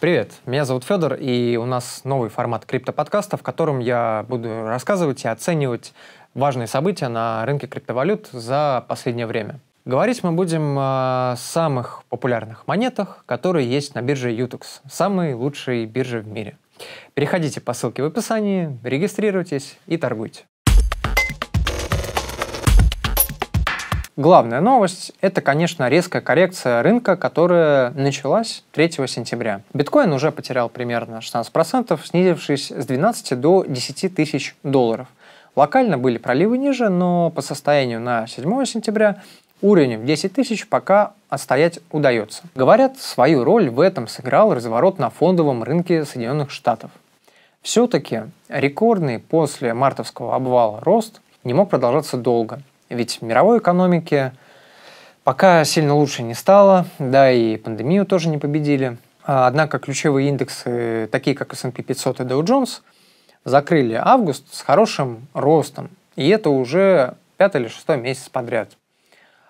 Привет, меня зовут Федор, и у нас новый формат криптоподкаста, в котором я буду рассказывать и оценивать важные события на рынке криптовалют за последнее время. Говорить мы будем о самых популярных монетах, которые есть на бирже UTUX, самой лучшей бирже в мире. Переходите по ссылке в описании, регистрируйтесь и торгуйте. Главная новость – это, конечно, резкая коррекция рынка, которая началась 3 сентября. Биткоин уже потерял примерно 16%, снизившись с 12 до 10 тысяч долларов. Локально были проливы ниже, но по состоянию на 7 сентября уровень в 10 тысяч пока отстоять удается. Говорят, свою роль в этом сыграл разворот на фондовом рынке Соединенных Штатов. Все-таки рекордный после мартовского обвала рост не мог продолжаться долго – ведь в мировой экономике пока сильно лучше не стало, да и пандемию тоже не победили. А, однако ключевые индексы, такие как S&P 500 и Dow Jones, закрыли август с хорошим ростом. И это уже пятый или шестой месяц подряд.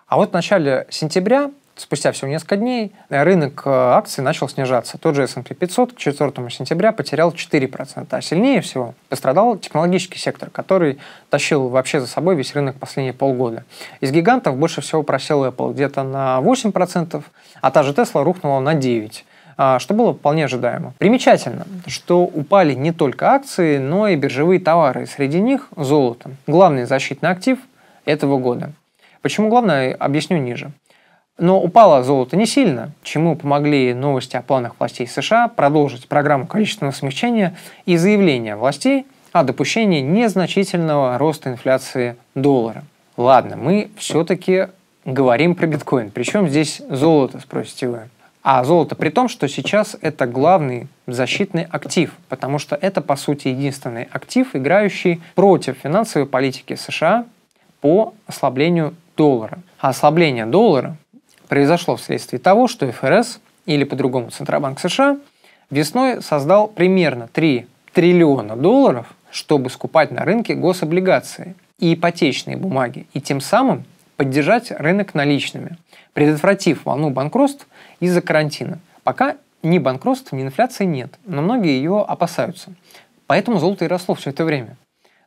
А вот в начале сентября Спустя всего несколько дней э, рынок э, акций начал снижаться. Тот же S&P 500 к 4 сентября потерял 4%, а сильнее всего пострадал технологический сектор, который тащил вообще за собой весь рынок последние полгода. Из гигантов больше всего просел Apple где-то на 8%, а та же Tesla рухнула на 9% а, что было вполне ожидаемо. Примечательно, что упали не только акции, но и биржевые товары, среди них золото, главный защитный актив этого года. Почему главное, объясню ниже. Но упало золото не сильно, чему помогли новости о планах властей США продолжить программу количественного смягчения и заявления властей о допущении незначительного роста инфляции доллара. Ладно, мы все-таки говорим про биткоин. Причем здесь золото, спросите вы. А золото при том, что сейчас это главный защитный актив, потому что это, по сути, единственный актив, играющий против финансовой политики США по ослаблению доллара. А ослабление доллара произошло вследствие того, что ФРС, или по-другому Центробанк США, весной создал примерно 3 триллиона долларов, чтобы скупать на рынке гособлигации и ипотечные бумаги, и тем самым поддержать рынок наличными, предотвратив волну банкротств из-за карантина. Пока ни банкротств, ни инфляции нет, но многие ее опасаются. Поэтому золото и росло все это время.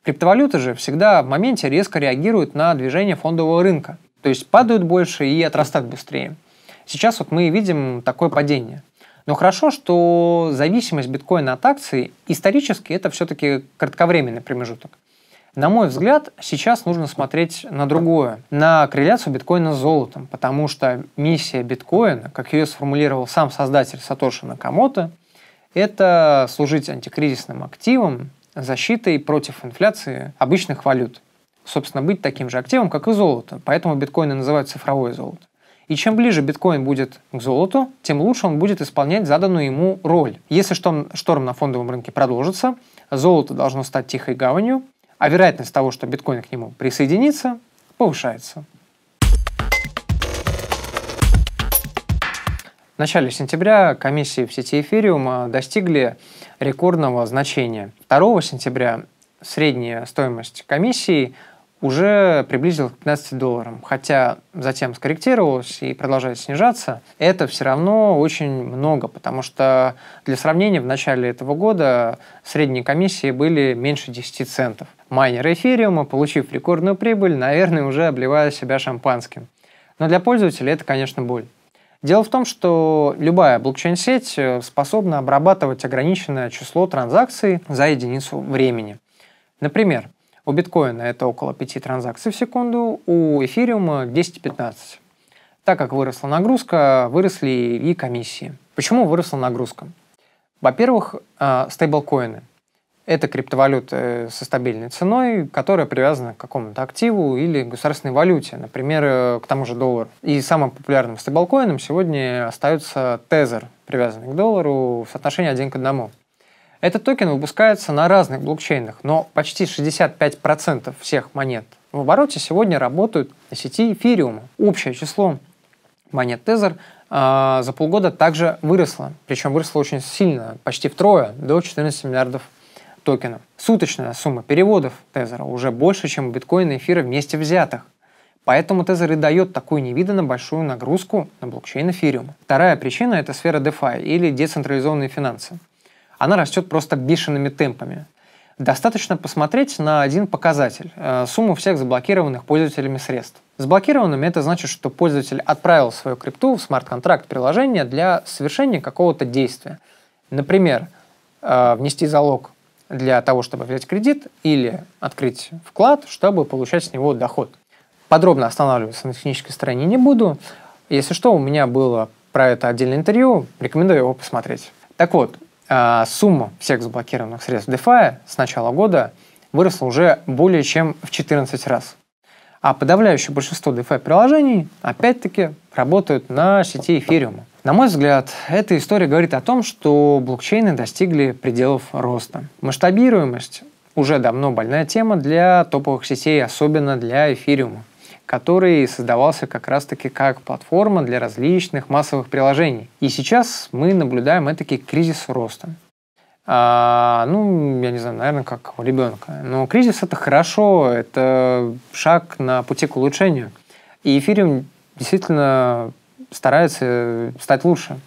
Криптовалюта же всегда в моменте резко реагирует на движение фондового рынка. То есть падают больше и отрастают быстрее. Сейчас вот мы видим такое падение. Но хорошо, что зависимость биткоина от акций исторически это все-таки кратковременный промежуток. На мой взгляд, сейчас нужно смотреть на другое, на корреляцию биткоина с золотом, потому что миссия биткоина, как ее сформулировал сам создатель Сатоши Накамото, это служить антикризисным активом, защитой против инфляции обычных валют – собственно, быть таким же активом, как и золото. Поэтому биткоины называют цифровое золото. И чем ближе биткоин будет к золоту, тем лучше он будет исполнять заданную ему роль. Если шторм, шторм на фондовом рынке продолжится, золото должно стать тихой гаванью, а вероятность того, что биткоин к нему присоединится, повышается. В начале сентября комиссии в сети эфириума достигли рекордного значения. 2 сентября средняя стоимость комиссии уже приблизил к 15 долларам. Хотя затем скорректировалось и продолжает снижаться. Это все равно очень много, потому что для сравнения, в начале этого года средние комиссии были меньше 10 центов. Майнеры эфириума, получив рекордную прибыль, наверное, уже обливая себя шампанским. Но для пользователя это, конечно, боль. Дело в том, что любая блокчейн-сеть э, способна обрабатывать ограниченное число транзакций за единицу времени. Например, у биткоина это около 5 транзакций в секунду, у эфириума 10-15. Так как выросла нагрузка, выросли и комиссии. Почему выросла нагрузка? Во-первых, э, стейблкоины. Это криптовалюта со стабильной ценой, которая привязана к какому-то активу или государственной валюте, например, э, к тому же доллару. И самым популярным стейблкоином сегодня остается тезер, привязанный к доллару в соотношении один к одному. Этот токен выпускается на разных блокчейнах, но почти 65% всех монет в обороте сегодня работают на сети эфириума. Общее число монет Tether э, за полгода также выросло, причем выросло очень сильно, почти втрое, до 14 миллиардов токенов. Суточная сумма переводов Тезера уже больше, чем у биткоина и эфира вместе взятых. Поэтому Тезер и дает такую невиданно большую нагрузку на блокчейн эфириума. Вторая причина – это сфера DeFi или децентрализованные финансы она растет просто бешеными темпами. Достаточно посмотреть на один показатель э, – сумму всех заблокированных пользователями средств. С блокированными это значит, что пользователь отправил свою крипту в смарт-контракт приложения для совершения какого-то действия. Например, э, внести залог для того, чтобы взять кредит, или открыть вклад, чтобы получать с него доход. Подробно останавливаться на технической стороне не буду. Если что, у меня было про это отдельное интервью, рекомендую его посмотреть. Так вот, Э, сумма всех заблокированных средств DeFi с начала года выросла уже более чем в 14 раз. А подавляющее большинство DeFi-приложений, опять-таки, работают на сети эфириума. На мой взгляд, эта история говорит о том, что блокчейны достигли пределов роста. Масштабируемость уже давно больная тема для топовых сетей, особенно для эфириума который создавался как раз-таки как платформа для различных массовых приложений. И сейчас мы наблюдаем этакий кризис роста. А, ну, я не знаю, наверное, как у ребенка. Но кризис это хорошо, это шаг на пути к улучшению. И эфириум действительно старается стать лучше.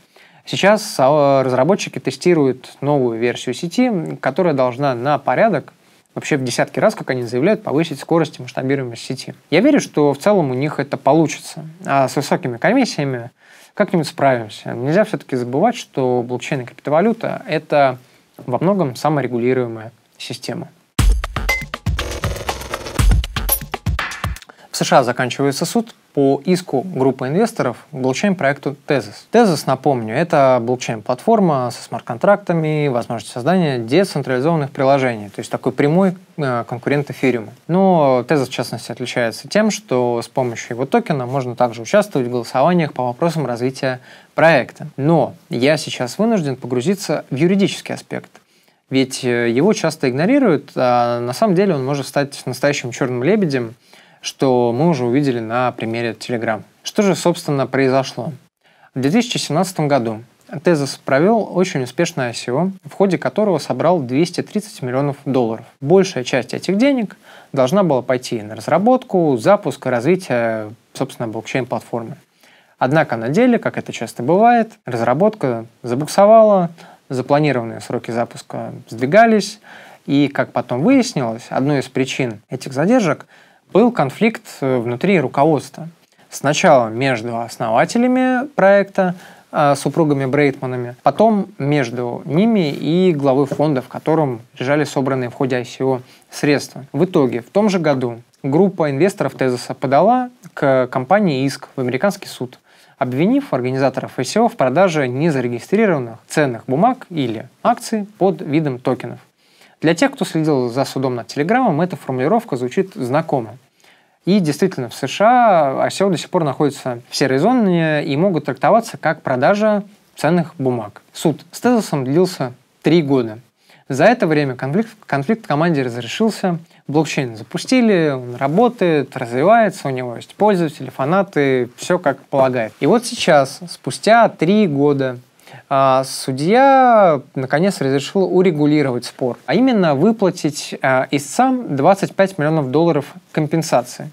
Сейчас а, разработчики тестируют новую версию сети, которая должна на порядок вообще в десятки раз, как они заявляют, повысить скорость и масштабируемость сети. Я верю, что в целом у них это получится. А с высокими комиссиями как-нибудь справимся. Нельзя все-таки забывать, что блокчейн и криптовалюта – это во многом саморегулируемая система. В США заканчивается суд по иску группы инвесторов к блокчейн-проекту Tezos. Tezos, напомню, это блокчейн-платформа со смарт-контрактами, возможность создания децентрализованных приложений, то есть такой прямой э, конкурент эфириума. Но Tezos, в частности, отличается тем, что с помощью его токена можно также участвовать в голосованиях по вопросам развития проекта. Но я сейчас вынужден погрузиться в юридический аспект. Ведь э, его часто игнорируют, а на самом деле он может стать настоящим черным лебедем, что мы уже увидели на примере Telegram. Что же, собственно, произошло? В 2017 году Тезос провел очень успешное ICO, в ходе которого собрал 230 миллионов долларов. Большая часть этих денег должна была пойти на разработку, запуск и развитие, собственно, блокчейн-платформы. Однако на деле, как это часто бывает, разработка забуксовала, запланированные сроки запуска сдвигались, и, как потом выяснилось, одной из причин этих задержек – был конфликт э, внутри руководства. Сначала между основателями проекта, э, супругами Брейтманами, потом между ними и главой фонда, в котором лежали собранные в ходе ICO средства. В итоге, в том же году группа инвесторов Тезоса подала к компании иск в американский суд, обвинив организаторов ICO в продаже незарегистрированных ценных бумаг или акций под видом токенов. Для тех, кто следил за судом над Телеграмом, эта формулировка звучит знакомо. И действительно, в США ICO до сих пор находится в серой зоне и могут трактоваться как продажа ценных бумаг. Суд с тезисом длился три года. За это время конфликт, конфликт в команде разрешился, блокчейн запустили, он работает, развивается, у него есть пользователи, фанаты, все как полагает. И вот сейчас, спустя три года, а судья наконец разрешил урегулировать спор, а именно выплатить а, истцам 25 миллионов долларов компенсации.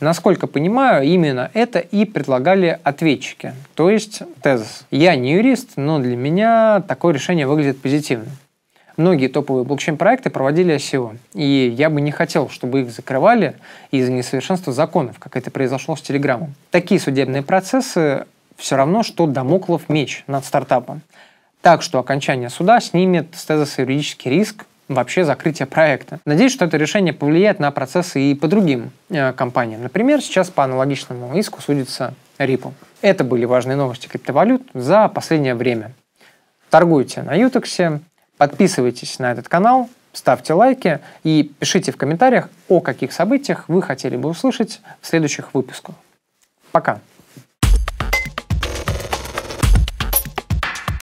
Насколько понимаю, именно это и предлагали ответчики, то есть тезис. Я не юрист, но для меня такое решение выглядит позитивно. Многие топовые блокчейн-проекты проводили ICO, и я бы не хотел, чтобы их закрывали из-за несовершенства законов, как это произошло с Телеграмом. Такие судебные процессы все равно, что домоклов меч над стартапом. Так что окончание суда снимет с тезиса юридический риск вообще закрытия проекта. Надеюсь, что это решение повлияет на процессы и по другим э, компаниям. Например, сейчас по аналогичному иску судится Ripple. Это были важные новости криптовалют за последнее время. Торгуйте на Ютексе, подписывайтесь на этот канал, ставьте лайки и пишите в комментариях, о каких событиях вы хотели бы услышать в следующих выпусках. Пока!